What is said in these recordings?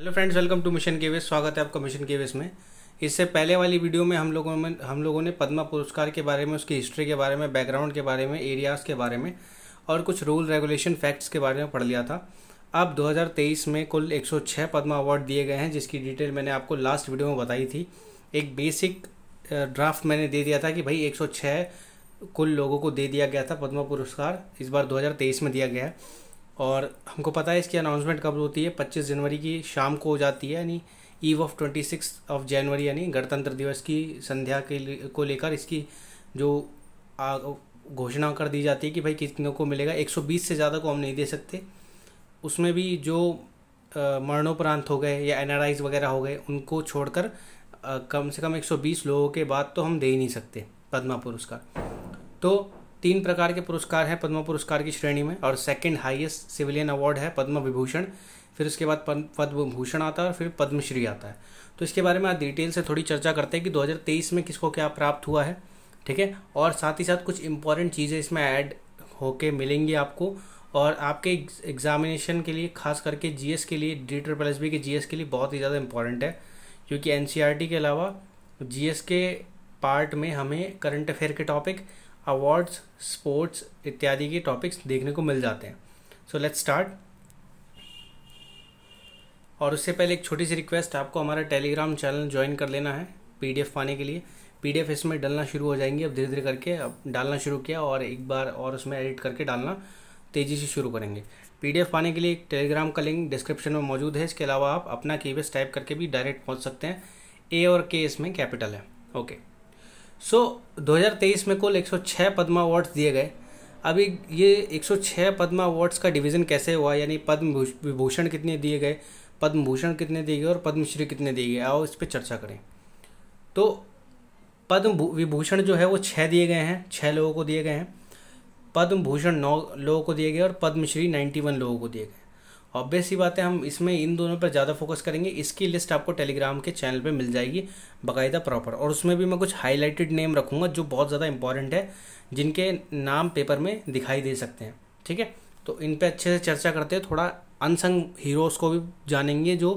Hello friends welcome to mission केवेस स्वागत है आपका मिशन केवेस में इससे पहले वाली वीडियो में हम लोगों में हम लोगों ने पद्मा पुरस्कार के बारे में उसकी हिस्ट्री के बारे में बैकग्राउंड के बारे में एरियाज़ के बारे में और कुछ रूल रेगुलेशन फैक्ट्स के बारे में पढ़ लिया था अब 2023 में कुल 106 पद्मा अवार्ड दिए गए हैं जिसकी डिटेल मैंने आपको लास्ट वीडियो में बताई थी एक बेसिक ड्राफ्ट मैंने दे दिया था कि भाई 106 कुल लोगों को दे दिया गया था पद्मा पुरस्कार इस बार 2023 में दिया गया है और हमको पता है इसकी अनाउंसमेंट कब होती है पच्चीस जनवरी की शाम को हो जाती है यानी eve of twenty six of January यानी गणतंत्र दिवस की संध्या के को लेकर इसकी जो घोषणा कर दी जाती है कि भाई कितने को मिलेगा 120 से ज़्यादा को हम नहीं दे सकते उसमें भी जो मरणोपरांत हो गए या एन वगैरह हो गए उनको छोड़कर कम से कम 120 लोगों के बाद तो हम दे ही नहीं सकते पद्मा पुरस्कार तो तीन प्रकार के पुरस्कार हैं पद्म पुरस्कार की श्रेणी में और सेकंड हाईएस्ट सिविलियन अवार्ड है पद्म विभूषण फिर उसके बाद पद्म भूषण आता है और फिर पद्मश्री आता है तो इसके बारे में आज डिटेल से थोड़ी चर्चा करते हैं कि 2023 में किसको क्या प्राप्त हुआ है ठीक है और साथ ही साथ कुछ इंपॉर्टेंट चीज़ें इसमें ऐड होके मिलेंगी आपको और आपके एग्जामिनेशन के लिए खास करके जीएस के लिए डी ट्रिपल एस बी के जी के लिए बहुत ही ज़्यादा इंपॉर्टेंट है क्योंकि एन e के अलावा जी के पार्ट में हमें करंट अफेयर के टॉपिक अवार्ड्स स्पोर्ट्स इत्यादि के टॉपिक्स देखने को मिल जाते हैं सो लेट्स स्टार्ट और उससे पहले एक छोटी सी रिक्वेस्ट आपको हमारा टेलीग्राम चैनल ज्वाइन कर लेना है पीडीएफ पाने के लिए पीडीएफ इसमें डलना शुरू हो जाएंगी अब धीरे धीरे करके अब डालना शुरू किया और एक बार और उसमें एडिट करके डालना तेज़ी से शुरू करेंगे पीडीएफ पाने के लिए एक टेलीग्राम का लिंक डिस्क्रिप्शन में मौजूद है इसके अलावा आप अपना की टाइप करके भी डायरेक्ट पहुँच सकते हैं ए और के इसमें कैपिटल है ओके okay. सो so, 2023 में कुल 106 पद्म अवार्ड्स दिए गए अभी ये 106 पद्म अवार्ड्स का डिवीज़न कैसे हुआ यानी पद्म विभूषण कितने दिए गए पद्म भूषण कितने दिए गए और पद्मश्री कितने दिए गए आओ इस पर चर्चा करें तो पद्म विभूषण जो है वो छः दिए गए हैं छः लोगों को दिए गए हैं पद्म भूषण नौ लोगों को दिए गए और पद्मश्री नाइन्टी वन लोगों को दिए गए ऑब्वियस ही बात है हम इसमें इन दोनों पर ज़्यादा फोकस करेंगे इसकी लिस्ट आपको टेलीग्राम के चैनल पे मिल जाएगी बाकायदा प्रॉपर और उसमें भी मैं कुछ हाईलाइटेड नेम रखूँगा जो बहुत ज़्यादा इंपॉर्टेंट है जिनके नाम पेपर में दिखाई दे सकते हैं ठीक है तो इन पर अच्छे से चर्चा करते हैं थोड़ा अनसंग हीरोज़ को भी जानेंगे जो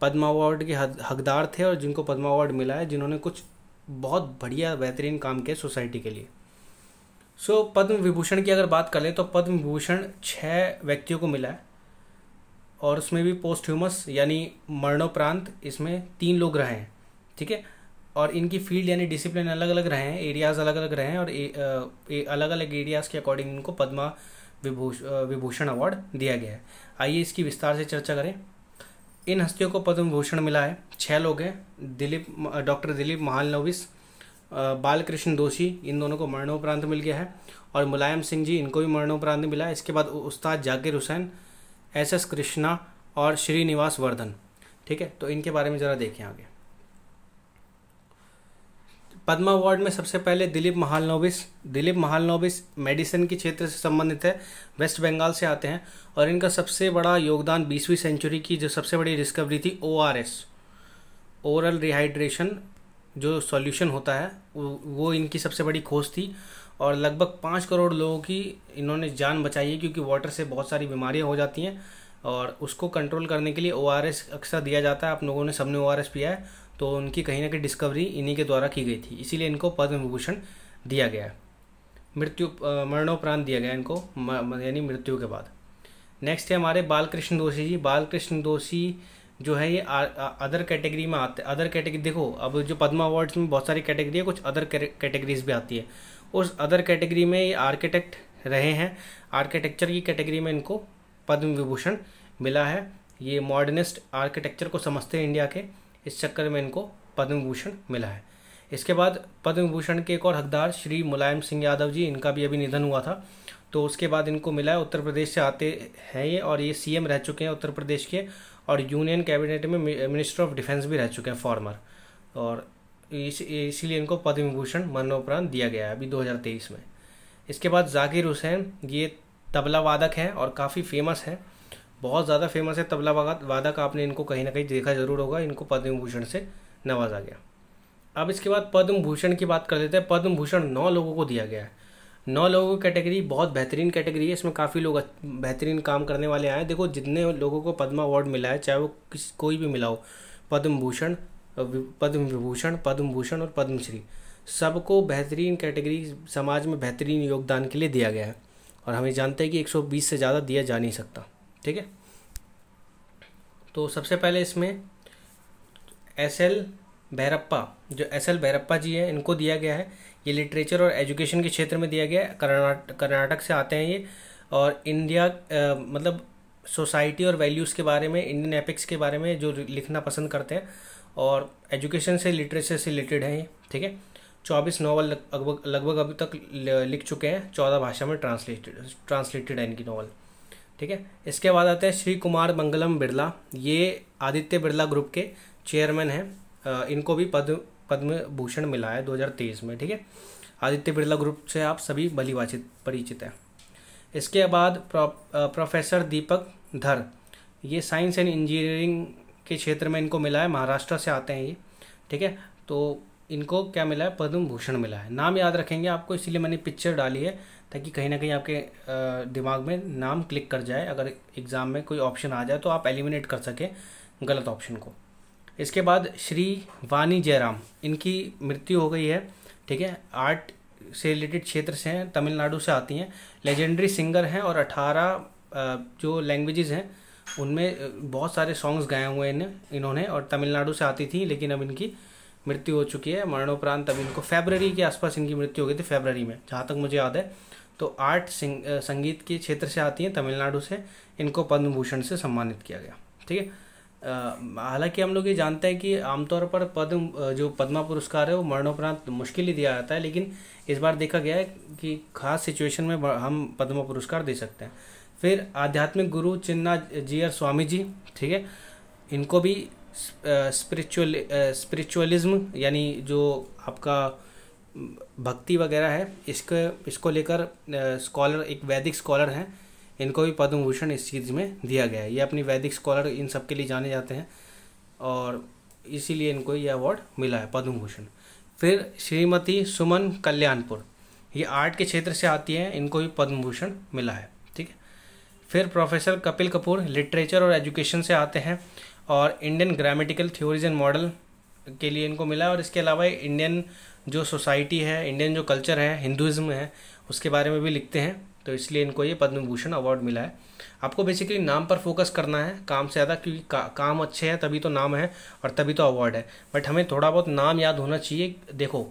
पद्म अवार्ड के हकदार थे और जिनको पद्म अवार्ड मिला है जिन्होंने कुछ बहुत बढ़िया बेहतरीन काम किया सोसाइटी के लिए सो so, पद्म विभूषण की अगर बात कर लें तो पद्म विभूषण छः व्यक्तियों को मिला है और उसमें भी पोस्ट ह्यूमस यानी मरणोपरांत इसमें तीन लोग रहे हैं ठीक है और इनकी फील्ड यानी डिसिप्लिन अलग अलग रहे हैं एरियाज़ अलग अलग रहे हैं और ए, ए, अलग अलग एरियाज़ के अकॉर्डिंग इनको पद्मा विभूष विभूषण अवार्ड दिया गया है आइए इसकी विस्तार से चर्चा करें इन हस्तियों को पद्म भूषण मिला है छः लोग हैं दिलीप डॉक्टर दिलीप महालनोविस बालकृष्ण दोषी इन दोनों को मरणोपरांत मिल गया है और मुलायम सिंह जी इनको भी मरणोपरांत मिला है इसके बाद उस्ताद जाकिर हुसैन एस एस कृष्णा और श्रीनिवास वर्धन ठीक है तो इनके बारे में ज़रा देखें आगे पद्मा अवार्ड में सबसे पहले दिलीप महालनोबिस दिलीप महालनोबिस मेडिसिन के क्षेत्र से संबंधित है वेस्ट बंगाल से आते हैं और इनका सबसे बड़ा योगदान बीसवीं सेंचुरी की जो सबसे बड़ी डिस्कवरी थी ओ ओरल रिहाइड्रेशन जो सॉल्यूशन होता है वो इनकी सबसे बड़ी खोज थी और लगभग पाँच करोड़ लोगों की इन्होंने जान बचाई है क्योंकि वाटर से बहुत सारी बीमारियाँ हो जाती हैं और उसको कंट्रोल करने के लिए ओ अक्सर दिया जाता है आप लोगों ने सबने ओ पिया है तो उनकी कहीं ना कहीं डिस्कवरी इन्हीं के द्वारा की गई थी इसीलिए इनको पद्म विभूषण दिया गया है मृत्यु मरणोपरांत दिया गया इनको यानी मृत्यु के बाद नेक्स्ट है हमारे बालकृष्ण दोषी जी बालकृष्ण दोषी जो है ये अदर कैटेगरी में आते अदर कैटेगरी देखो अब जो पद्मा अवार्ड्स में बहुत सारी कैटेगरी है कुछ अदर कैटेगरीज भी आती है उस अदर कैटेगरी में ये आर्किटेक्ट रहे हैं आर्किटेक्चर की कैटेगरी में इनको पद्म विभूषण मिला है ये मॉडर्निस्ट आर्किटेक्चर को समझते हैं इंडिया के इस चक्कर में इनको पद्म विभूषण मिला है इसके बाद पद्म विभूषण के एक और हकदार श्री मुलायम सिंह यादव जी इनका भी अभी निधन हुआ था तो उसके बाद इनको मिला है उत्तर प्रदेश से आते हैं ये और ये सीएम रह चुके हैं उत्तर प्रदेश के और यूनियन कैबिनेट में मिनिस्टर ऑफ डिफेंस भी रह चुके हैं फॉर्मर और इस इसीलिए इनको पद्म विभूषण मरणोपरांत दिया गया है अभी 2023 में इसके बाद जाकिर हुसैन ये तबला वादक हैं और काफ़ी फेमस हैं बहुत ज़्यादा फेमस है तबला वादक आपने इनको कहीं ना कहीं देखा ज़रूर होगा इनको पद्म भूषण से नवाजा गया अब इसके बाद पद्म भूषण की बात कर लेते हैं पद्म भूषण नौ लोगों को दिया गया है नौ लोगों की कैटेगरी बहुत बेहतरीन कैटेगरी है इसमें काफ़ी लोग बेहतरीन काम करने वाले आए हैं देखो जितने लोगों को पद्म अवार्ड मिला है चाहे वो किसी कोई भी मिला हो पद्म भूषण पद्म विभूषण पद्म भूषण और पद्मश्री सबको बेहतरीन कैटेगरी समाज में बेहतरीन योगदान के लिए दिया गया है और हमें जानते हैं कि 120 से ज़्यादा दिया जा नहीं सकता ठीक है तो सबसे पहले इसमें एस एल भैरप्पा जो एस एल भैरप्पा जी हैं इनको दिया गया है ये लिटरेचर और एजुकेशन के क्षेत्र में दिया गया है कर्नाटक कर्नाटक से आते हैं ये और इंडिया आ, मतलब सोसाइटी और वैल्यूज़ के बारे में इंडियन एपिक्स के बारे में जो लिखना पसंद करते हैं और एजुकेशन से लिटरेचर से रिलेटेड है ये ठीक है चौबीस नावल लगभग लगभग अभी तक लिख चुके हैं चौदह भाषा में ट्रांसलेटेड ट्रांसलेटेड है इनकी नावल ठीक है इसके बाद आते हैं श्री कुमार मंगलम बिरला ये आदित्य बिरला ग्रुप के चेयरमैन हैं इनको भी पद्म पद्म भूषण मिला है 2023 में ठीक है आदित्य बिरला ग्रुप से आप सभी बलिवाचित परिचित हैं इसके बाद प्रो, प्रोफेसर दीपक धर ये साइंस एंड इंजीनियरिंग के क्षेत्र में इनको मिला है महाराष्ट्र से आते हैं ये ठीक है तो इनको क्या मिला है पद्म भूषण मिला है नाम याद रखेंगे आपको इसलिए मैंने पिक्चर डाली है ताकि कहीं ना कहीं आपके दिमाग में नाम क्लिक कर जाए अगर एग्ज़ाम में कोई ऑप्शन आ जाए तो आप एलिमिनेट कर सकें गलत ऑप्शन को इसके बाद श्री वानी जयराम इनकी मृत्यु हो गई है ठीक है आर्ट से रिलेटेड क्षेत्र से हैं तमिलनाडु से आती हैं लेजेंडरी सिंगर हैं और 18 जो लैंग्वेजेस हैं उनमें बहुत सारे सॉन्ग्स गाए हुए हैं इन्होंने और तमिलनाडु से आती थी लेकिन अब इनकी मृत्यु हो चुकी है मरणोपरांत अब इनको फेबररी के आसपास इनकी मृत्यु हो गई थी फेबररी में जहाँ तक मुझे याद है तो आर्ट संगीत के क्षेत्र से आती हैं तमिलनाडु से इनको पद्म भूषण से सम्मानित किया गया ठीक है हालांकि हम लोग ये जानते हैं कि आमतौर पर पद्म जो पद्मा पुरस्कार है वो मरणोपरांत मुश्किल ही दिया जाता है लेकिन इस बार देखा गया है कि खास सिचुएशन में हम पद्मा पुरस्कार दे सकते हैं फिर आध्यात्मिक गुरु चिन्ना जी और स्वामी जी ठीक है इनको भी स्पिरिचुअल स्पिरिचुअलिज्म यानी जो आपका भक्ति वगैरह है इसके इसको लेकर स्कॉलर एक वैदिक स्कॉलर हैं इनको भी पद्म भूषण इस चीज़ में दिया गया है ये अपनी वैदिक स्कॉलर इन सब के लिए जाने जाते हैं और इसीलिए इनको ये अवार्ड मिला है पद्म भूषण फिर श्रीमती सुमन कल्याणपुर ये आर्ट के क्षेत्र से आती हैं इनको भी पद्म भूषण मिला है ठीक है फिर प्रोफेसर कपिल कपूर लिटरेचर और एजुकेशन से आते हैं और Indian grammatical theories and model के लिए इनको मिला और इसके अलावा इंडियन जो सोसाइटी है इंडियन जो कल्चर है हिंदुज़म है उसके बारे में भी लिखते हैं तो इसलिए इनको ये पद्म भूषण अवार्ड मिला है आपको बेसिकली नाम पर फोकस करना है काम से ज़्यादा क्योंकि का, काम अच्छे हैं तभी तो नाम है और तभी तो अवार्ड है बट हमें थोड़ा बहुत नाम याद होना चाहिए देखो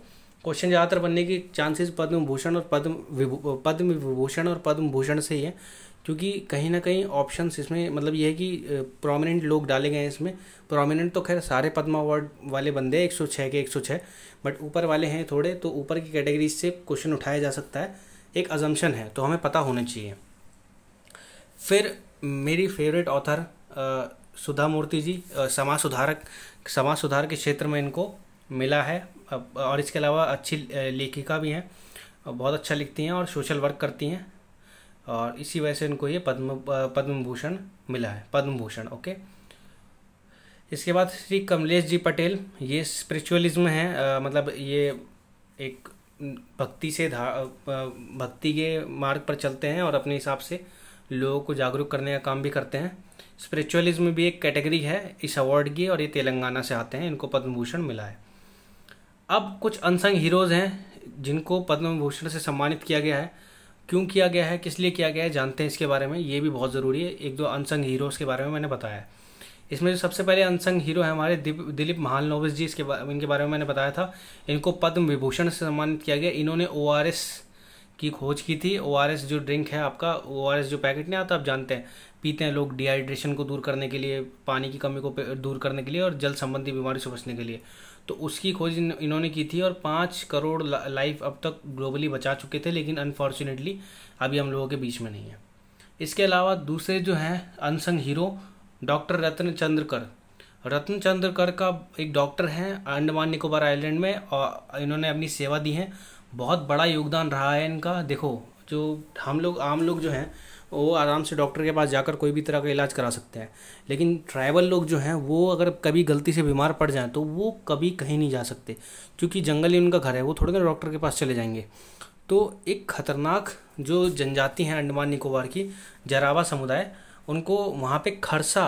क्वेश्चन ज़्यादातर बनने के चांसेस पद्म भूषण और पद्म पद्म विभूषण और पद्म भूषण से ही है क्योंकि कहीं ना कहीं ऑप्शंस इसमें मतलब ये है कि प्रोमिनेंट लोग डाले गए हैं इसमें प्रोमिनेंट तो खैर सारे पद्म अवार्ड वाले बंदे एक सौ छः के एक सौ छः बट ऊपर वाले हैं थोड़े तो ऊपर की कैटेगरीज से क्वेश्चन उठाया जा सकता है एक अजम्पन है तो हमें पता होना चाहिए फिर मेरी फेवरेट ऑथर सुधा मूर्ति जी समाज सुधारक समाज सुधार के क्षेत्र में इनको मिला है और इसके अलावा अच्छी लेखिका भी हैं बहुत अच्छा लिखती हैं और सोशल वर्क करती हैं और इसी वजह से इनको ये पद्म पद्म भूषण मिला है पद्म भूषण ओके इसके बाद श्री कमलेश जी पटेल ये स्पिरिचुअलिज्म है मतलब ये एक भक्ति से भक्ति के मार्ग पर चलते हैं और अपने हिसाब से लोगों को जागरूक करने का काम भी करते हैं स्पिरिचुअलिज्म भी एक कैटेगरी है इस अवार्ड की और ये तेलंगाना से आते हैं इनको पद्म भूषण मिला है अब कुछ अनसंग हीरोज़ हैं जिनको पद्म भूषण से सम्मानित किया गया है क्यों किया गया है किस लिए किया गया है जानते हैं इसके बारे में ये भी बहुत ज़रूरी है एक दो अनसंग हीरोज़ के बारे में मैंने बताया है इसमें जो सबसे पहले अनसंग हीरो है हमारे दिलीप नोविस जी इसके बा, इनके बारे में मैंने बताया था इनको पद्म विभूषण से सम्मानित किया गया इन्होंने ओ की खोज की थी ओ जो ड्रिंक है आपका ओ जो पैकेट नहीं आता आप जानते हैं पीते हैं लोग डिहाइड्रेशन को दूर करने के लिए पानी की कमी को दूर करने के लिए और जल संबंधी बीमारी से बचने के लिए तो उसकी खोज इन्होंने की थी और पाँच करोड़ लाइफ अब तक ग्लोबली बचा चुके थे लेकिन अनफॉर्चुनेटली अभी हम लोगों के बीच में नहीं है इसके अलावा दूसरे जो हैं unsung hero doctor Ratan Chandrakar Ratan Chandrakar का एक डॉक्टर हैं अंडमान निकोबार आइलैंड में और इन्होंने अपनी सेवा दी है बहुत बड़ा योगदान रहा है इनका देखो जो हम लोग आम लोग जो हैं वो आराम से डॉक्टर के पास जाकर कोई भी तरह का इलाज करा सकते हैं लेकिन ट्राइबल लोग जो हैं वो अगर कभी गलती से बीमार पड़ जाएं तो वो कभी कहीं नहीं जा सकते क्योंकि जंगल ही उनका घर है वो थोड़े ना डॉक्टर के पास चले जाएंगे तो एक खतरनाक जो जनजाति हैं अंडमान निकोबार की जरावा समुदाय उनको वहाँ पे खरसा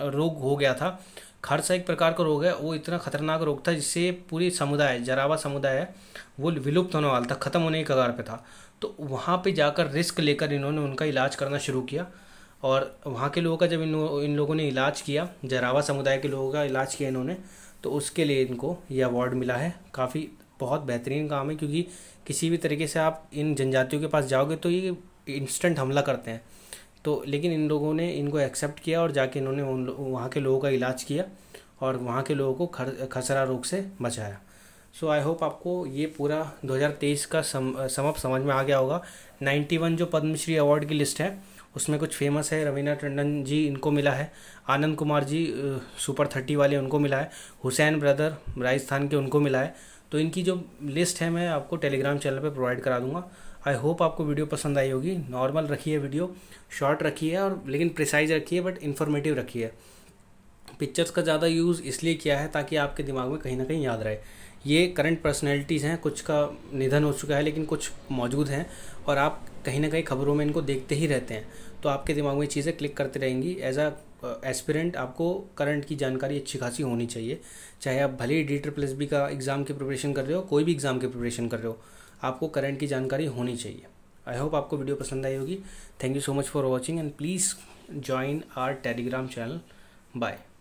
रोग हो गया था खरसा एक प्रकार का रोग है वो इतना खतरनाक रोग था जिससे पूरी समुदाय जरावा समुदाय है वो विलुप्त होने वाला था ख़त्म होने के कगार पे था तो वहाँ पे जाकर रिस्क लेकर इन्होंने उनका इलाज करना शुरू किया और वहाँ के लोगों का जब इन इन लोगों ने इलाज किया जरावा समुदाय के लोगों का इलाज किया इन्होंने तो उसके लिए इनको ये अवार्ड मिला है काफ़ी बहुत बेहतरीन काम है क्योंकि किसी भी तरीके से आप इन जनजातियों के पास जाओगे तो ये इंस्टेंट हमला करते हैं तो लेकिन इन लोगों ने इनको एक्सेप्ट किया और जाके इन्होंने उन वहाँ के लोगों का इलाज किया और वहाँ के लोगों को खर खसरा रोग से बचाया सो आई होप आपको ये पूरा 2023 का सम समप समझ में आ गया होगा 91 जो पद्मश्री अवार्ड की लिस्ट है उसमें कुछ फेमस है रवीना टंडन जी इनको मिला है आनंद कुमार जी सुपर थर्टी वाले उनको मिला है हुसैन ब्रदर राजस्थान के उनको मिला है तो इनकी जो लिस्ट है मैं आपको टेलीग्राम चैनल पर प्रोवाइड करा दूँगा आई होप आपको वीडियो पसंद आई होगी नॉर्मल रखी है वीडियो शॉर्ट रखी है और लेकिन प्रिसाइज रखी है बट इन्फॉर्मेटिव रखी है पिक्चर्स का ज़्यादा यूज़ इसलिए किया है ताकि आपके दिमाग में कहीं ना कहीं याद रहे ये करंट पर्सनैलिटीज़ हैं कुछ का निधन हो चुका है लेकिन कुछ मौजूद हैं और आप कहीं ना कहीं खबरों में इनको देखते ही रहते हैं तो आपके दिमाग में चीज़ें क्लिक करती रहेंगी एज आ एस्पिरेंट आपको करंट की जानकारी अच्छी खासी होनी चाहिए चाहे आप भले ही डी ट्रिपल एस बी का एग्ज़ाम की प्रिपरेशन कर रहे हो कोई भी एग्ज़ाम की प्रिपरेशन कर रहे हो आपको करंट की जानकारी होनी चाहिए आई होप आपको वीडियो पसंद आई होगी thank you so much for watching and please join our telegram channel bye